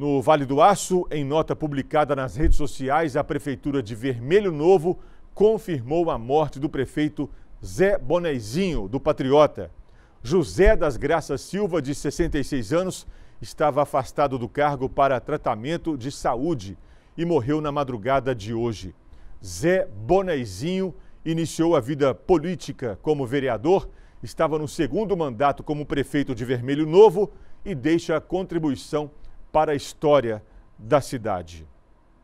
No Vale do Aço, em nota publicada nas redes sociais, a Prefeitura de Vermelho Novo confirmou a morte do prefeito Zé Bonezinho, do Patriota. José das Graças Silva, de 66 anos, estava afastado do cargo para tratamento de saúde e morreu na madrugada de hoje. Zé Bonezinho iniciou a vida política como vereador, estava no segundo mandato como prefeito de Vermelho Novo e deixa a contribuição para a história da cidade.